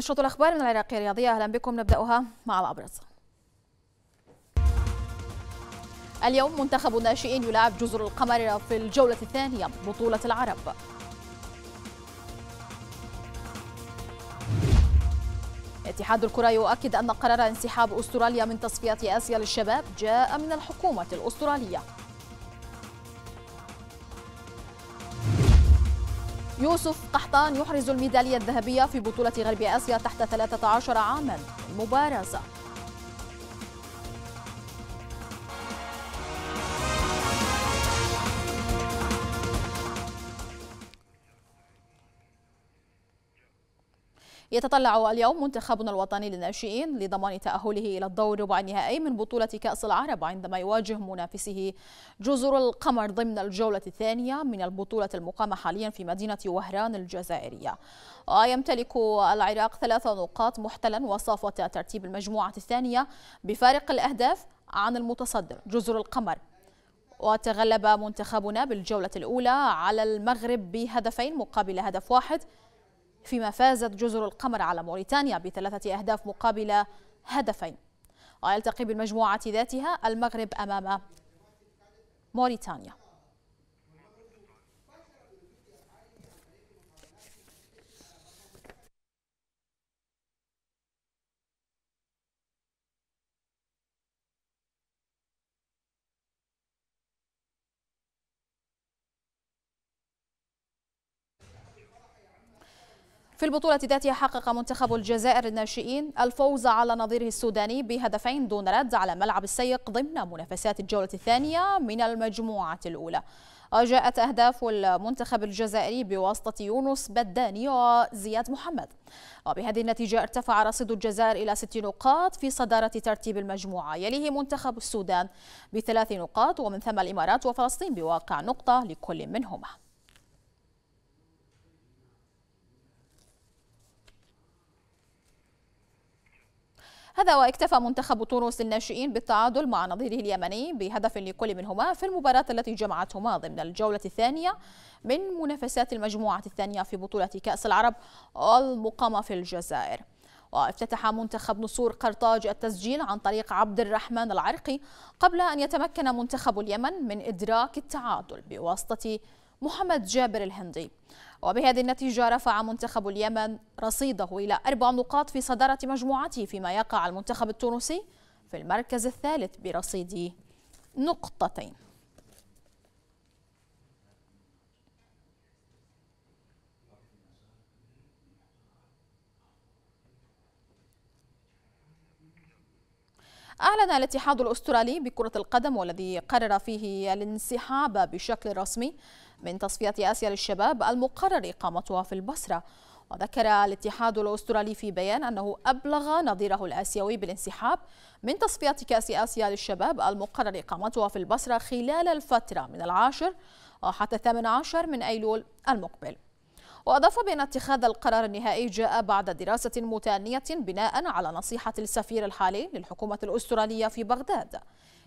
نشرة الأخبار من العراق الرياضية أهلا بكم نبدأها مع الأبرز اليوم منتخب الناشئين يلعب جزر القمر في الجولة الثانية بطولة العرب اتحاد الكرة يؤكد أن قرار انسحاب أستراليا من تصفيات آسيا للشباب جاء من الحكومة الأسترالية يوسف قحطان يحرز الميدالية الذهبية في بطولة غرب آسيا تحت 13 عاما المبارزة يتطلع اليوم منتخبنا الوطني للناشئين لضمان تأهله إلى الدور ربع النهائي من بطولة كأس العرب عندما يواجه منافسه جزر القمر ضمن الجولة الثانية من البطولة المقامة حاليا في مدينة وهران الجزائرية ويمتلك العراق ثلاث نقاط محتلا وصافة ترتيب المجموعة الثانية بفارق الأهداف عن المتصدر جزر القمر وتغلب منتخبنا بالجولة الأولى على المغرب بهدفين مقابل هدف واحد فيما فازت جزر القمر على موريتانيا بثلاثة أهداف مقابل هدفين ويلتقي بالمجموعة ذاتها المغرب أمام موريتانيا في البطولة ذاتها حقق منتخب الجزائر الناشئين الفوز على نظيره السوداني بهدفين دون رد على ملعب السيق ضمن منافسات الجولة الثانية من المجموعة الأولى جاءت أهداف المنتخب الجزائري بواسطة يونس بداني وزياد محمد وبهذه النتيجة ارتفع رصيد الجزائر إلى ست نقاط في صدارة ترتيب المجموعة يليه منتخب السودان بثلاث نقاط ومن ثم الإمارات وفلسطين بواقع نقطة لكل منهما هذا واكتفى منتخب تونس الناشئين بالتعادل مع نظيره اليمني بهدف لكل منهما في المباراة التي جمعتهما ضمن الجولة الثانية من منافسات المجموعة الثانية في بطولة كأس العرب المقامة في الجزائر وافتتح منتخب نصور قرطاج التسجيل عن طريق عبد الرحمن العرقي قبل أن يتمكن منتخب اليمن من إدراك التعادل بواسطة محمد جابر الهندي وبهذه النتيجة رفع منتخب اليمن رصيده إلى أربع نقاط في صدارة مجموعته فيما يقع المنتخب التونسي في المركز الثالث برصيد نقطتين أعلن الاتحاد الأسترالي بكرة القدم والذي قرر فيه الانسحاب بشكل رسمي من تصفية آسيا للشباب المقرر إقامتها في البصرة وذكر الاتحاد الأسترالي في بيان أنه أبلغ نظيره الآسيوي بالانسحاب من تصفية كأس آسيا للشباب المقرر إقامتها في البصرة خلال الفترة من العاشر حتى الثامن عشر من أيلول المقبل وأضاف بأن اتخاذ القرار النهائي جاء بعد دراسة متأنية بناء على نصيحة السفير الحالي للحكومة الأسترالية في بغداد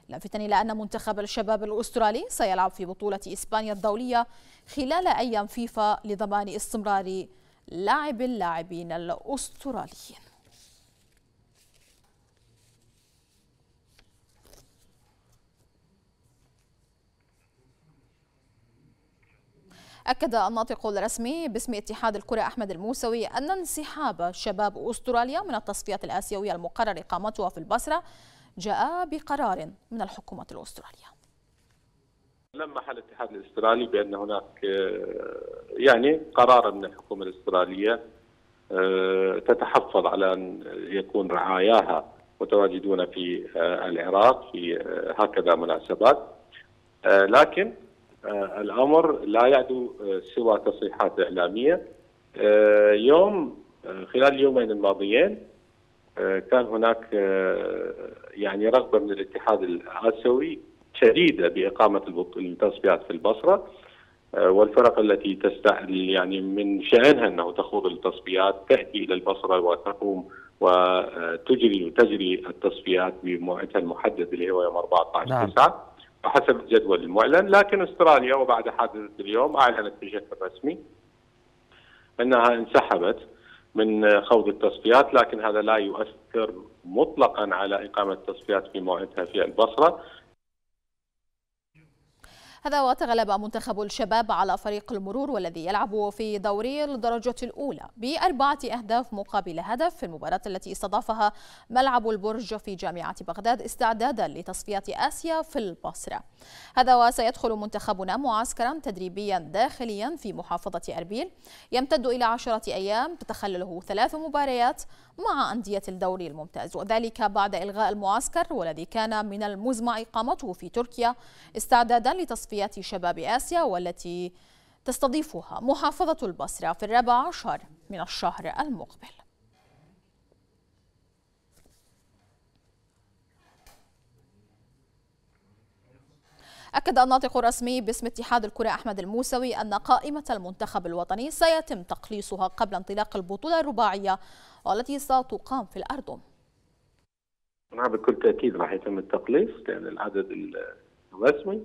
لافتا إلى أن منتخب الشباب الأسترالي سيلعب في بطولة إسبانيا الدولية خلال أيام فيفا لضمان استمرار لاعب اللاعبين الأستراليين أكد الناطق الرسمي باسم اتحاد الكرة أحمد الموسوي أن انسحاب شباب أستراليا من التصفيات الآسيوية المقرر إقامتها في البصرة جاء بقرار من الحكومة الأسترالية لمح الاتحاد الاسترالي بان هناك آه، يعني قرارا من الحكومه الاستراليه آه، تتحفظ على ان يكون رعاياها متواجدون في آه، العراق في هكذا مناسبات لكن الامر لا يعدو سوى تصريحات اعلاميه يوم خلال اليومين الماضيين آه، كان هناك آه، يعني رغبه من الاتحاد الاسيوي شديده باقامه التصفيات في البصره آه، والفرق التي تست يعني من شأنها أنه تخوض التصفيات تأتي إلى البصرة وتقوم وتجري تجري التصفيات بموعدها المحدد اللي هو يوم 14 نعم. 9 وحسب الجدول المعلن لكن استراليا وبعد حادثة اليوم أعلنت بشكل رسمي أنها انسحبت من خوض التصفيات لكن هذا لا يؤثر مطلقا على إقامة التصفيات في موعدها في البصرة هذا وتغلب منتخب الشباب على فريق المرور والذي يلعب في دوري الدرجة الأولى بأربعة أهداف مقابل هدف في المباراة التي استضافها ملعب البرج في جامعة بغداد استعدادا لتصفية آسيا في البصرة هذا وسيدخل منتخبنا معسكرا تدريبيا داخليا في محافظة أربيل يمتد إلى عشرة أيام تتخلله ثلاث مباريات مع أندية الدوري الممتاز وذلك بعد إلغاء المعسكر والذي كان من المزمع إقامته في تركيا استعدادا لتصفية تصفيات شباب آسيا والتي تستضيفها محافظة البصرة في الرابع عشر من الشهر المقبل أكد الناطق الرسمي باسم اتحاد الكرة أحمد الموسوي أن قائمة المنتخب الوطني سيتم تقليصها قبل انطلاق البطولة الرباعية والتي ستقام في الأردن نعم بكل تأكيد راح يتم التقليص لأن العدد الرسمي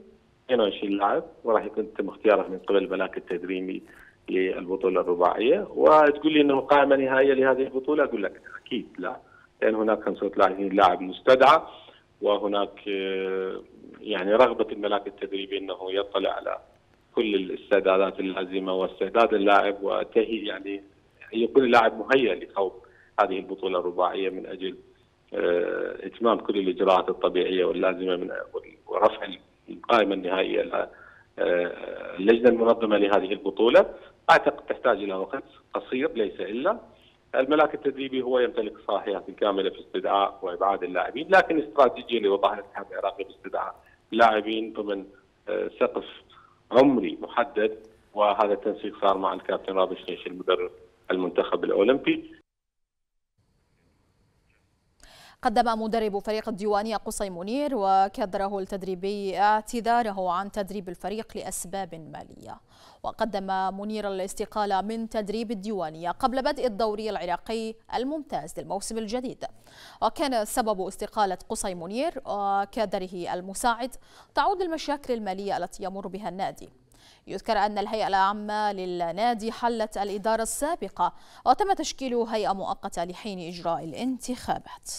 22 لاعب وراح يكون تم اختياره من قبل الملاك التدريبي للبطوله الرباعيه وتقول لي انه قائمه نهائيه لهذه البطوله اقول لك اكيد لا لان هناك 35 لاعب مستدعى وهناك آه، يعني رغبه الملاك التدريبي انه يطلع على كل الاستعدادات اللازمه واستعداد اللاعب وتهي يعني يكون اللاعب مهيئ لخوض هذه البطوله الرباعيه من اجل آه، اتمام كل الاجراءات الطبيعيه واللازمه من ورفع القائمه النهائيه آه، اللجنه المنظمه لهذه البطوله اعتقد تحتاج الى وقت قصير ليس الا الملاك التدريبي هو يمتلك صلاحيات كامله في استدعاء وابعاد اللاعبين لكن استراتيجيه وضعها الاتحاد العراقي باستدعاء لاعبين ضمن آه، سقف عمري محدد وهذا التنسيق صار مع الكابتن رابش نيش المدرب المنتخب الاولمبي قدم مدرب فريق الديوانية قصي منير وكادره التدريبي اعتذاره عن تدريب الفريق لأسباب مالية وقدم منير الاستقالة من تدريب الديوانية قبل بدء الدوري العراقي الممتاز للموسم الجديد وكان سبب استقالة قصي منير وكادره المساعد تعود المشاكل المالية التي يمر بها النادي يذكر أن الهيئة العامة للنادي حلت الإدارة السابقة وتم تشكيل هيئة مؤقتة لحين إجراء الانتخابات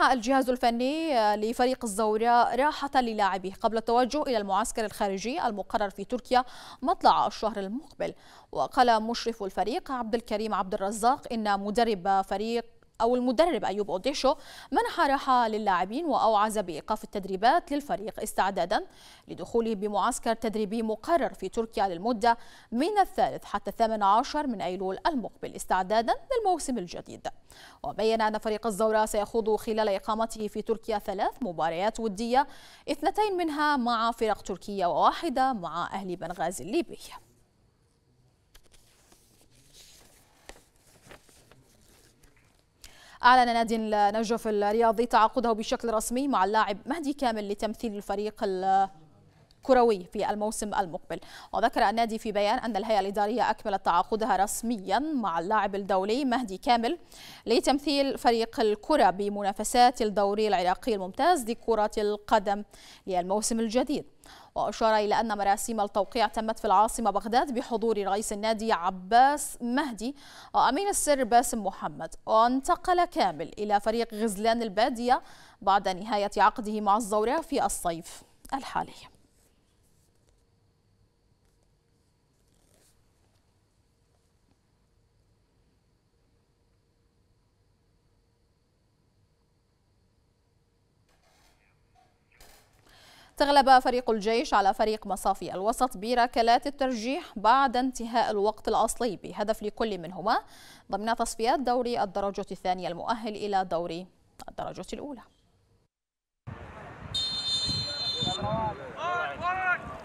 منح الجهاز الفني آه، لفريق الزوراء راحة للاعبيه قبل التوجه إلى المعسكر الخارجي المقرر في تركيا مطلع الشهر المقبل وقال مشرف الفريق عبد الكريم عبد الرزاق إن مدرب فريق أو المدرب أيوب أوديشو منح راحة للاعبين وأوعز بإيقاف التدريبات للفريق استعدادا لدخوله بمعسكر تدريبي مقرر في تركيا للمدة من الثالث حتى الثامن عشر من أيلول المقبل استعدادا للموسم الجديد وبين أن فريق الزوراء سيخوض خلال إقامته في تركيا ثلاث مباريات ودية اثنتين منها مع فرق تركيه وواحدة مع أهل بنغازي الليبي أعلن نادي النجف الرياضي تعاقده بشكل رسمي مع اللاعب مهدي كامل لتمثيل الفريق كروي في الموسم المقبل وذكر النادي في بيان أن الهيئة الإدارية أكملت تعاقدها رسميا مع اللاعب الدولي مهدي كامل لتمثيل فريق الكرة بمنافسات الدوري العراقي الممتاز لكرة القدم للموسم الجديد وأشار إلى أن مراسم التوقيع تمت في العاصمة بغداد بحضور رئيس النادي عباس مهدي وأمين السر باسم محمد وانتقل كامل إلى فريق غزلان البادية بعد نهاية عقده مع الزوراء في الصيف الحالي استغلب فريق الجيش على فريق مصافي الوسط بركلات الترجيح بعد انتهاء الوقت الأصلي بهدف لكل منهما ضمن تصفيات دوري الدرجة الثانية المؤهل إلى دوري الدرجة الأولى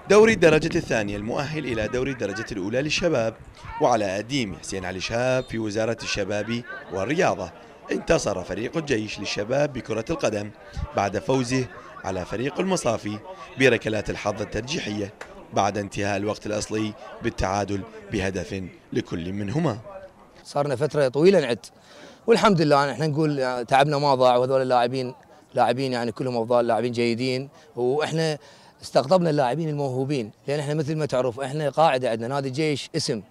دوري الدرجة الثانية المؤهل إلى دوري الدرجة الأولى للشباب وعلى أديم حسين علي شهاب في وزارة الشباب والرياضة انتصر فريق الجيش للشباب بكرة القدم بعد فوزه على فريق المصافي بركلات الحظ الترجيحية بعد انتهاء الوقت الأصلي بالتعادل بهدف لكل منهما صارنا فترة طويلة نعد والحمد لله احنا نقول تعبنا ما ضاع وهذول اللاعبين لاعبين يعني كلهم افضل لاعبين جيدين واحنا استقطبنا اللاعبين الموهوبين لان احنا مثل ما تعرف احنا قاعده عندنا نادي الجيش اسم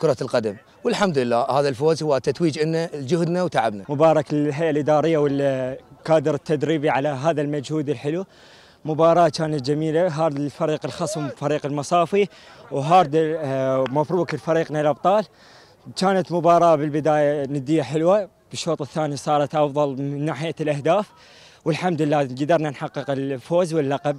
كره القدم والحمد لله هذا الفوز هو تتويج لنا لجهدنا وتعبنا مبارك للهيئه الاداريه والكادر التدريبي على هذا المجهود الحلو مباراة كانت جميلة هارد الفريق الخصم فريق المصافي وهارد آه، مبروك لفريقنا الأبطال كانت مباراة بالبداية ندية حلوة بالشوط الثاني صارت أفضل من ناحية الأهداف والحمد لله قدرنا نحقق الفوز واللقب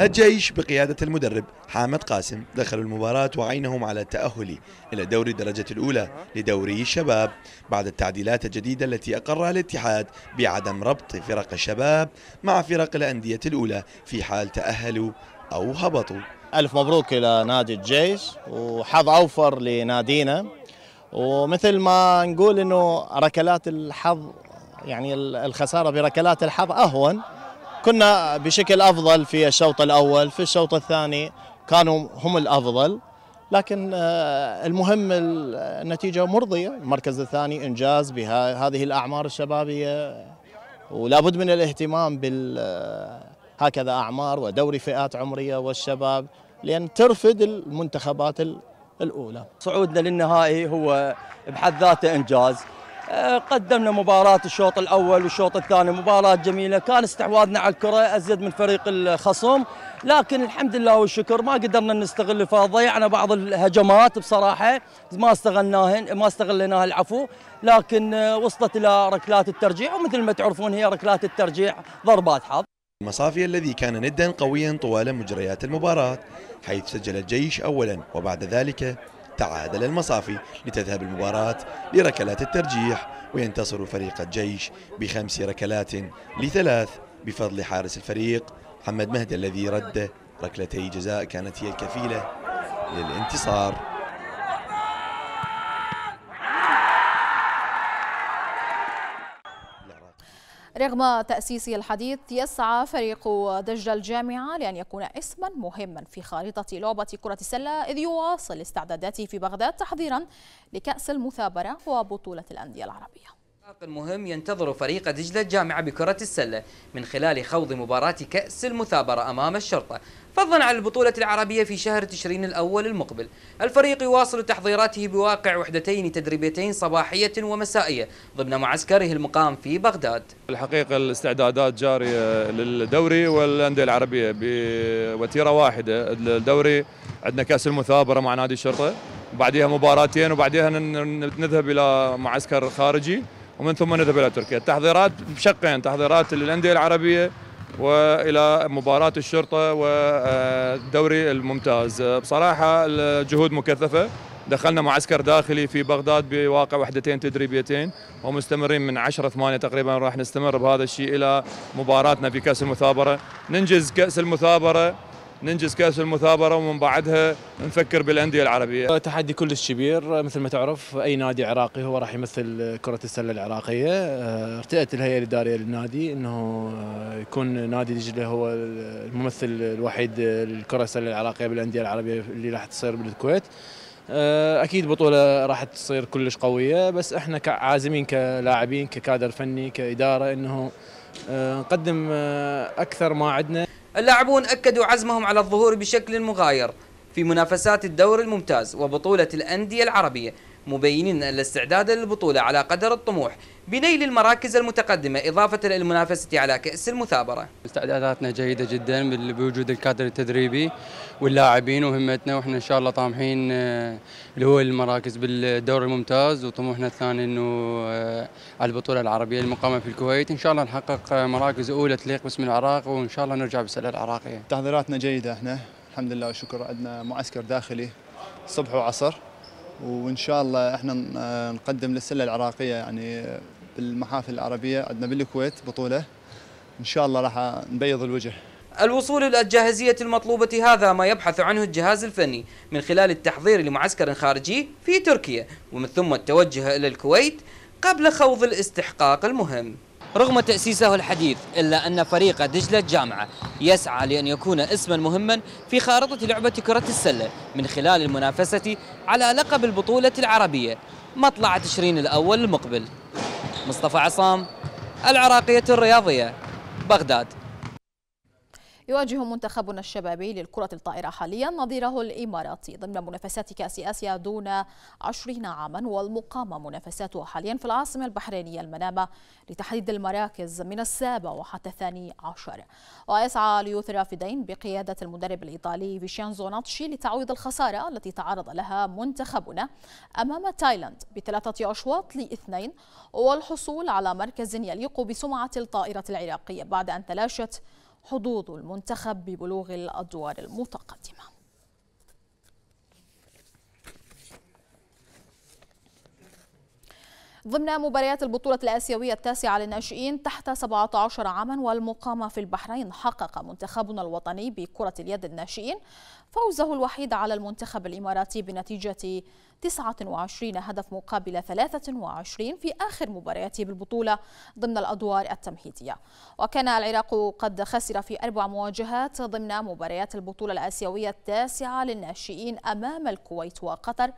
الجيش بقيادة المدرب حامد قاسم دخلوا المباراة وعينهم على التأهل إلى دوري الدرجة الأولى لدوري الشباب بعد التعديلات الجديدة التي أقرها الاتحاد بعدم ربط فرق الشباب مع فرق الأندية الأولى في حال تأهلوا أو هبطوا ألف مبروك إلى نادي الجيش وحظ أوفر لنادينا ومثل ما نقول أنه ركلات الحظ يعني الخسارة بركلات الحظ أهون كنا بشكل افضل في الشوط الاول في الشوط الثاني كانوا هم الافضل لكن آه، المهم النتيجه مرضيه المركز الثاني انجاز بهذه الاعمار الشبابيه ولا بد من الاهتمام بال آه، هكذا اعمار ودوري فئات عمريه والشباب لان ترفد المنتخبات الاولى صعودنا للنهائي هو بحد ذاته انجاز آه، قدمنا مباراة الشوط الأول والشوط الثاني مباراة جميلة كان استحواذنا على الكرة أزيد من فريق الخصم لكن الحمد لله والشكر ما قدرنا نستغل فضيعنا بعض الهجمات بصراحة ما استغلناهن ما استغليناها العفو لكن آه، وصلت إلى ركلات الترجيح ومثل ما تعرفون هي ركلات الترجيح ضربات حظ المصافي الذي كان ندا قويا طوال مجريات المباراة حيث سجل الجيش أولا وبعد ذلك تعادل المصافي لتذهب المباراة لركلات الترجيح وينتصر فريق الجيش بخمس ركلات لثلاث بفضل حارس الفريق محمد مهدي الذي رد ركلتي جزاء كانت هي الكفيلة للانتصار رغم تأسيسه الحديث يسعى فريق دجلة الجامعة لأن يكون اسما مهما في خارطة لعبة كرة السلة إذ يواصل استعداداته في بغداد تحضيرا لكأس المثابرة وبطولة الأندية العربية سباق مهم ينتظر فريق دجلة الجامعة بكرة السلة من خلال خوض مباراة كأس المثابرة أمام الشرطة فضلا عن البطولة العربية في شهر تشرين الأول المقبل الفريق يواصل تحضيراته بواقع وحدتين تدريبتين صباحية ومسائية ضمن معسكره المقام في بغداد الحقيقة الاستعدادات جارية للدوري والأندية العربية بوتيرة واحدة الدوري عندنا كأس المثابرة مع نادي الشرطة بعدها مباراتين وبعدها نذهب إلى معسكر خارجي ومن ثم نذهب الى تركيا التحضيرات بشقين تحضيرات للانديه العربيه والى مباراه الشرطه والدوري الممتاز بصراحه الجهود مكثفه دخلنا معسكر داخلي في بغداد بواقع وحدتين تدريبيتين ومستمرين من 10 8 تقريبا راح نستمر بهذا الشيء الى مباراتنا في كاس المثابره ننجز كاس المثابره ننجز كاس المثابره ومن بعدها نفكر بالانديه العربيه. تحدي كلش كبير مثل ما تعرف اي نادي عراقي هو راح يمثل كره السله العراقيه آه، ارتأت الهيئه الاداريه للنادي انه آه، يكون نادي دجله هو الممثل الوحيد لكره السله العراقيه بالانديه العربيه اللي راح تصير بالكويت. آه، اكيد بطوله راح تصير كلش قويه بس احنا كعازمين كلاعبين ككادر فني كاداره انه نقدم اكثر ما عندنا اللاعبون أكدوا عزمهم على الظهور بشكل مغاير في منافسات الدور الممتاز وبطولة الأندية العربية مبينين ان الاستعداد للبطولة على قدر الطموح بنيل المراكز المتقدمة إضافة إلى المنافسة على كأس المثابرة استعداداتنا جيدة جدا بوجود الكادر التدريبي واللاعبين وهمتنا وإحنا إن شاء الله طامحين اللي آه، هو المراكز بالدوري الممتاز وطموحنا الثاني أنه آه، على البطولة العربية المقامة في الكويت إن شاء الله نحقق آه، مراكز أولى تليق باسم العراق وإن شاء الله نرجع بالسلة العراقية تحضيراتنا جيدة إحنا الحمد لله والشكر عندنا معسكر داخلي صبح وعصر وان شاء الله احنا نقدم للسله العراقيه يعني بالمحافل العربيه عندنا بالكويت بطوله ان شاء الله راح نبيض الوجه الوصول إلى الجاهزية المطلوبة هذا ما يبحث عنه الجهاز الفني من خلال التحضير لمعسكر خارجي في تركيا ومن ثم التوجه إلى الكويت قبل خوض الاستحقاق المهم رغم تأسيسه الحديث إلا أن فريق دجلة الجامعة يسعى لأن يكون اسما مهما في خارطة لعبة كرة السلة من خلال المنافسة على لقب البطولة العربية مطلع تشرين الأول المقبل مصطفى عصام العراقية الرياضية بغداد يواجه منتخبنا الشبابي للكرة الطائرة حاليا نظيره الإماراتي ضمن منافسات كأس آسيا دون 20 عاما والمقامة منافساته حاليا في العاصمة البحرينية المنامة لتحديد المراكز من السابع وحتى الثاني عشر ويسعى رافدين بقيادة المدرب الإيطالي فيشيانزو ناتشي لتعويض الخسارة التي تعرض لها منتخبنا أمام تايلاند بثلاثة أشواط لاثنين والحصول على مركز يليق بسمعة الطائرة العراقية بعد أن تلاشت حظوظ المنتخب ببلوغ الأدوار المتقدمة ضمن مباريات البطولة الآسيوية التاسعة للناشئين تحت 17 عاما والمقامة في البحرين حقق منتخبنا الوطني بكرة اليد الناشئين فوزه الوحيد على المنتخب الإماراتي بنتيجة 29 هدف مقابل 23 في آخر مبارياته بالبطولة ضمن الأدوار التمهيدية وكان العراق قد خسر في أربع مواجهات ضمن مباريات البطولة الآسيوية التاسعة للناشئين أمام الكويت وقطر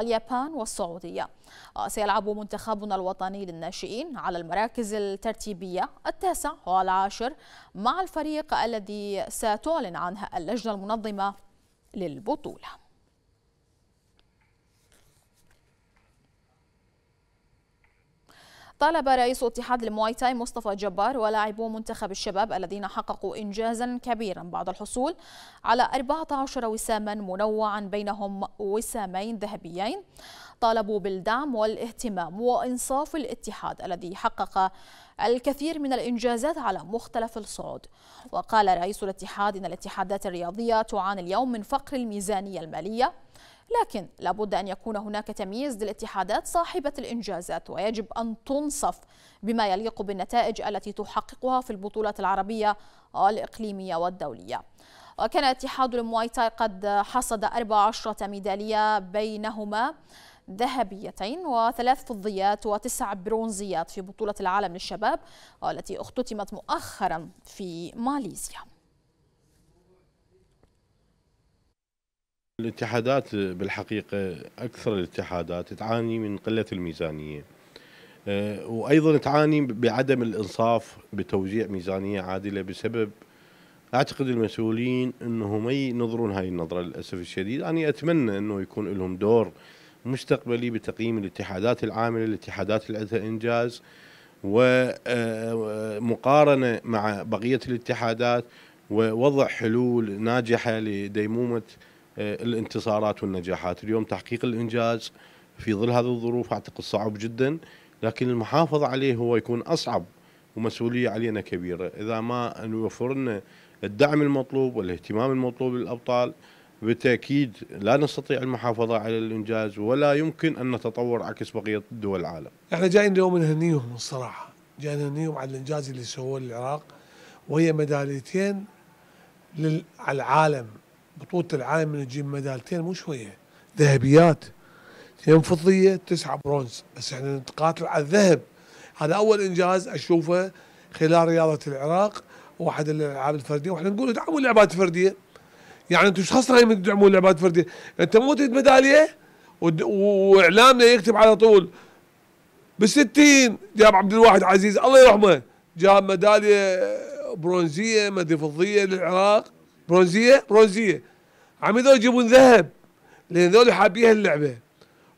اليابان والسعودية آه، سيلعب منتخبنا الوطني للناشئين على المراكز الترتيبية التاسع والعاشر مع الفريق الذي ستعلن عنها اللجنة المنظمة للبطولة طالب رئيس اتحاد المواي تاي مصطفى جبار ولاعبو منتخب الشباب الذين حققوا إنجازا كبيرا بعد الحصول على 14 وساما منوعا بينهم وسامين ذهبيين طالبوا بالدعم والاهتمام وإنصاف الاتحاد الذي حقق الكثير من الإنجازات على مختلف الصعود وقال رئيس الاتحاد إن الاتحادات الرياضية تعاني اليوم من فقر الميزانية المالية لكن لابد أن يكون هناك تمييز للاتحادات صاحبة الإنجازات ويجب أن تنصف بما يليق بالنتائج التي تحققها في البطولات العربية والإقليمية والدولية وكان اتحاد المواي قد حصد 14 ميدالية بينهما ذهبيتين وثلاث فضيات وتسع برونزيات في بطولة العالم للشباب والتي اختتمت مؤخرا في ماليزيا الاتحادات بالحقيقة أكثر الاتحادات تعاني من قلة الميزانية آه، وأيضا تعاني بعدم الإنصاف بتوزيع ميزانية عادلة بسبب أعتقد المسؤولين أنهم ما ينظرون هاي النظرة للأسف الشديد أنا أتمنى أنه يكون لهم دور مستقبلي بتقييم الاتحادات العاملة الاتحادات اللي إنجاز ومقارنة آه، مع بقية الاتحادات ووضع حلول ناجحة لديمومة آه، الانتصارات والنجاحات اليوم تحقيق الإنجاز في ظل هذه الظروف أعتقد صعب جدا لكن المحافظة عليه هو يكون أصعب ومسؤولية علينا كبيرة إذا ما نوفر لنا الدعم المطلوب والاهتمام المطلوب للأبطال بالتأكيد لا نستطيع المحافظة على الإنجاز ولا يمكن أن نتطور عكس بقية دول العالم احنا جايين اليوم نهنيهم الصراحة جايين نهنيهم على الإنجاز اللي سووه للعراق وهي ميداليتين للعالم بطولة العالم نجيب ميدالتين مو شوية ذهبيات اثنين فضية تسعة برونز بس احنا يعني نتقاتل على الذهب هذا أول إنجاز أشوفه خلال رياضة العراق واحد الألعاب الفردية واحنا نقول ادعموا اللعبات الفردية يعني انتم شخص خسرانين تدعمون اللعبات الفردية انت مو تريد ميدالية واعلامنا يكتب على طول بالستين جاب عبد الواحد عزيز الله يرحمه جاب ميدالية برونزية مدري فضية للعراق برونزيه برونزيه عم يقدروا يجيبون ذهب لان ذول حابيها اللعبه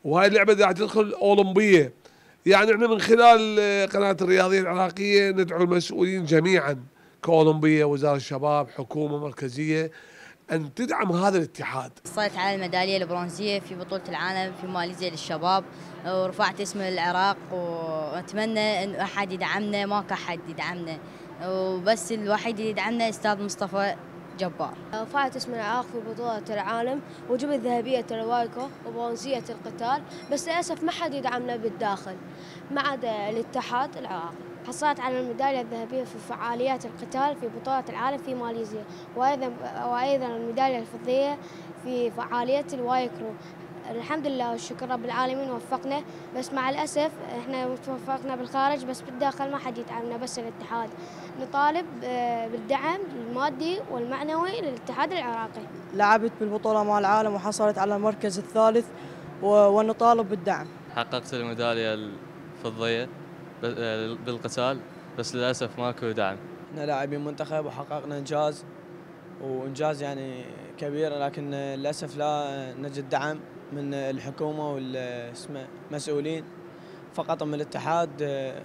وهاي اللعبه اذا تدخل اولمبيه يعني احنا من خلال آه، قناه الرياضيه العراقيه ندعو المسؤولين جميعا كاولمبيه وزاره الشباب حكومه مركزيه ان تدعم هذا الاتحاد. حصلت على الميداليه البرونزيه في بطوله العالم في ماليزيا للشباب آه، ورفعت اسم العراق واتمنى ان احد يدعمنا ماكو احد يدعمنا آه، وبس الوحيد اللي يدعمنا استاذ مصطفى جبار رفعت آه، اسم العراق في بطولة العالم وجبت ذهبية الوايكو وبرونزية القتال بس للأسف ما حد يدعمنا بالداخل ما عدا الاتحاد العراقي حصلت على الميدالية الذهبية في فعاليات القتال في بطولة العالم في ماليزيا وأيضا وأيضا الميدالية الفضية في فعالية الوايكرو الحمد لله والشكر رب العالمين وفقنا بس مع الأسف احنا توفقنا بالخارج بس بالداخل ما حد يدعمنا بس الاتحاد نطالب آه، بالدعم المادي والمعنوي للاتحاد العراقي لعبت بالبطولة مع العالم وحصلت على المركز الثالث ونطالب بالدعم حققت الميدالية الفضية آه، بالقتال بس للأسف ماكو دعم احنا لاعبين منتخب وحققنا إنجاز وإنجاز يعني كبير لكن للأسف لا نجد دعم من الحكومه والمسؤولين فقط من الاتحاد آه،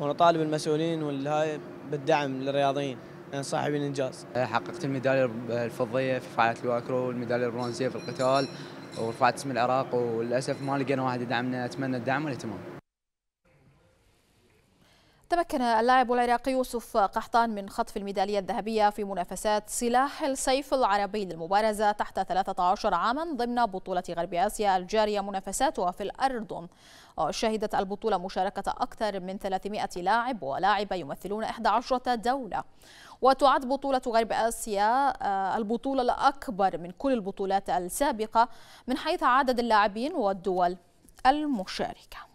ونطالب المسؤولين والهاي بالدعم للرياضيين يعني صاحبين انجاز حققت الميداليه الفضيه في فعاليه الواكرو والميداليه البرونزيه في القتال ورفعت اسم العراق وللاسف ما لقينا واحد يدعمنا اتمنى الدعم والاهتمام. تمكن اللاعب العراقي يوسف قحطان من خطف الميدالية الذهبية في منافسات سلاح السيف العربي للمبارزة تحت 13 عاما ضمن بطولة غرب آسيا الجارية منافساتها في الأردن شهدت البطولة مشاركة أكثر من 300 لاعب ولاعبة يمثلون 11 دولة وتعد بطولة غرب آسيا آه، البطولة الأكبر من كل البطولات السابقة من حيث عدد اللاعبين والدول المشاركة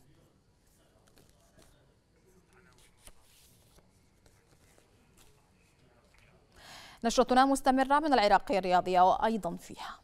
نشرتنا مستمرة من العراقية الرياضية وأيضا فيها